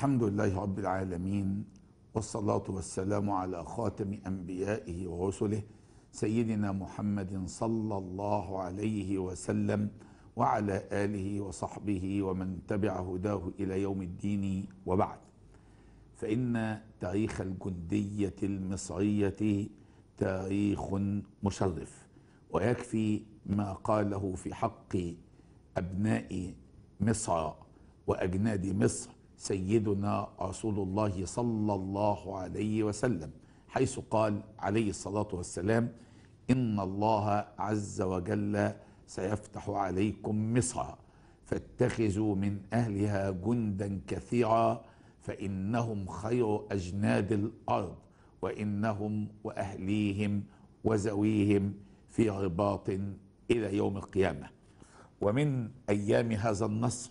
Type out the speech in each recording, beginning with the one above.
الحمد لله رب العالمين والصلاة والسلام على خاتم أنبيائه ورسله سيدنا محمد صلى الله عليه وسلم وعلى آله وصحبه ومن تبع هداه إلى يوم الدين وبعد فإن تاريخ الجندية المصرية تاريخ مشرف ويكفي ما قاله في حق أبناء مصر وأجناد مصر سيدنا رسول الله صلى الله عليه وسلم حيث قال عليه الصلاة والسلام إن الله عز وجل سيفتح عليكم مصر فاتخذوا من أهلها جندا كثيرا فإنهم خير أجناد الأرض وإنهم وأهليهم وزويهم في رباط إلى يوم القيامة ومن أيام هذا النصر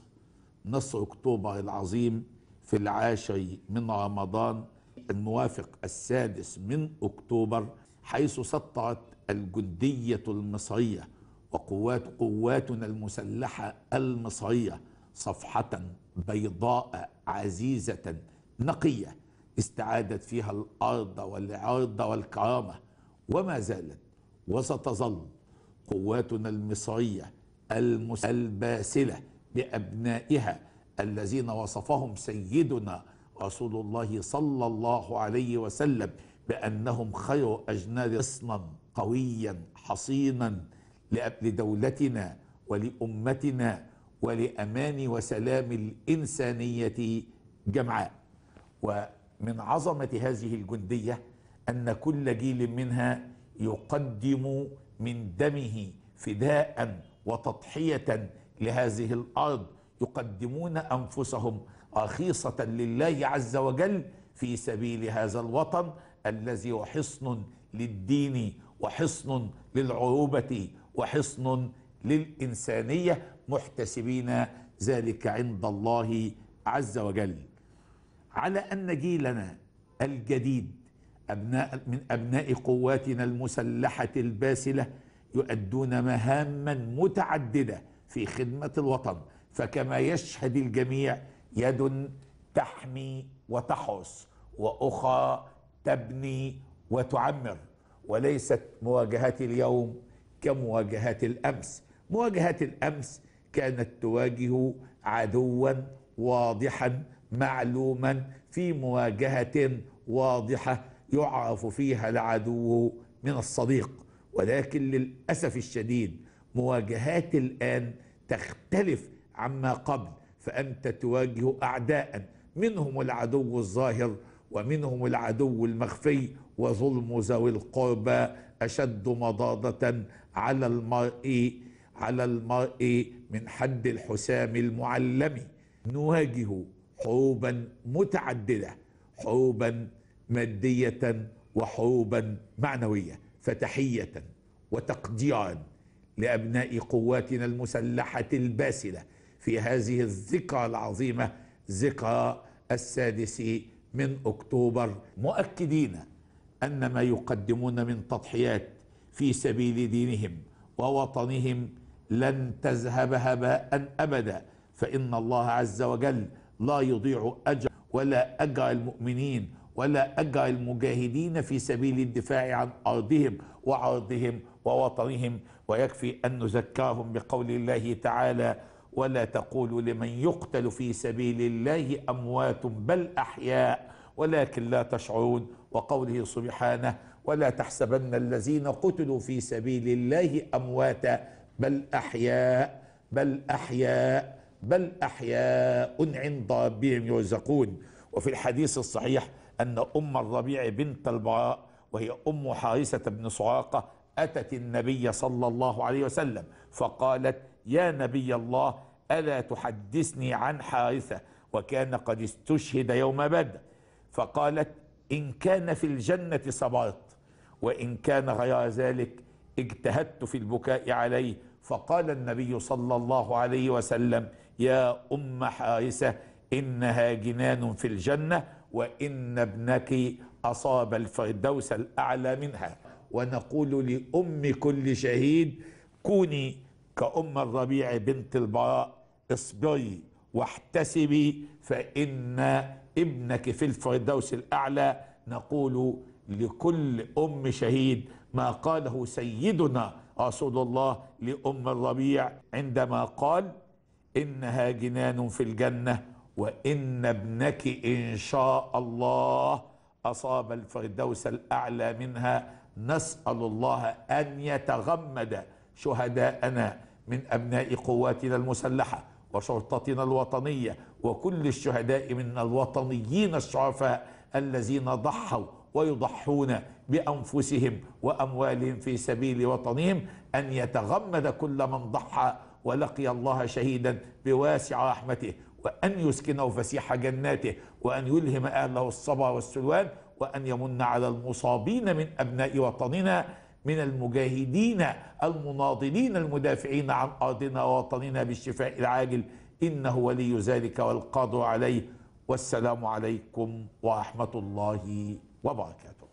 نص أكتوبر العظيم في العاشر من رمضان الموافق السادس من أكتوبر حيث سطعت الجندية المصرية وقوات قواتنا المسلحة المصرية صفحة بيضاء عزيزة نقية استعادت فيها الأرض والعرض والكرامة وما زالت وستظل قواتنا المصرية الباسلة بأبنائها الذين وصفهم سيدنا رسول الله صلى الله عليه وسلم بأنهم خير أجناد اصنا قويا حصينا لدولتنا ولأمتنا ولأمان وسلام الإنسانية جمعاء ومن عظمة هذه الجندية أن كل جيل منها يقدم من دمه فداء وتضحية لهذه الارض يقدمون انفسهم رخيصه لله عز وجل في سبيل هذا الوطن الذي هو حصن للدين وحصن للعروبه وحصن للانسانيه محتسبين ذلك عند الله عز وجل على ان جيلنا الجديد أبناء من أبناء قواتنا المسلحة الباسلة يؤدون مهاما متعددة في خدمة الوطن فكما يشهد الجميع يد تحمي وتحرس وأخرى تبني وتعمر وليست مواجهات اليوم كمواجهات الأمس مواجهات الأمس كانت تواجه عدوا واضحا معلوما في مواجهة واضحة يعرف فيها العدو من الصديق ولكن للأسف الشديد مواجهات الآن تختلف عما قبل فأنت تواجه أعداء منهم العدو الظاهر ومنهم العدو المخفي وظلم ذوي القربى أشد مضادة على المرء على المرء من حد الحسام المعلم نواجه حروبا متعددة حروبا مادية وحروبا معنوية فتحية وتقديرا لأبناء قواتنا المسلحة الباسلة في هذه الذكرى العظيمة ذكرى السادس من أكتوبر مؤكدين أن ما يقدمون من تضحيات في سبيل دينهم ووطنهم لن تذهب هباء أبدا فإن الله عز وجل لا يضيع أجر ولا أجر المؤمنين ولا أجعل مجاهدين في سبيل الدفاع عن أرضهم وعرضهم ووطنهم ويكفي أن نذكرهم بقول الله تعالى ولا تقولوا لمن يقتل في سبيل الله أموات بل أحياء ولكن لا تشعرون وقوله سبحانه ولا تحسبن الذين قتلوا في سبيل الله أمواتا بل أحياء بل أحياء بل أحياء عند ربهم يرزقون وفي الحديث الصحيح أن أم الربيع بنت البراء وهي أم حارثة بن صعاقة أتت النبي صلى الله عليه وسلم فقالت يا نبي الله ألا تحدثني عن حارثة وكان قد استشهد يوم بدر فقالت إن كان في الجنة صبرت وإن كان غير ذلك اجتهدت في البكاء عليه فقال النبي صلى الله عليه وسلم يا أم حارثة إنها جنان في الجنة وإن ابنك أصاب الفردوس الأعلى منها ونقول لأم كل شهيد كوني كأم الربيع بنت البراء اصبري واحتسبي فإن ابنك في الفردوس الأعلى نقول لكل أم شهيد ما قاله سيدنا رسول الله لأم الربيع عندما قال إنها جنان في الجنة وإن ابنك إن شاء الله أصاب الفردوس الأعلى منها نسأل الله أن يتغمد شهداءنا من أبناء قواتنا المسلحة وشرطتنا الوطنية وكل الشهداء من الوطنيين الشرفاء الذين ضحوا ويضحون بأنفسهم وأموالهم في سبيل وطنهم أن يتغمد كل من ضحى ولقي الله شهيدا بواسع رحمته وأن يسكنه فسيح جناته وأن يلهم أهله الصبا والسلوان وأن يمن على المصابين من أبناء وطننا من المجاهدين المناضلين المدافعين عن أرضنا ووطننا بالشفاء العاجل إنه ولي ذلك والقاضي عليه والسلام عليكم ورحمة الله وبركاته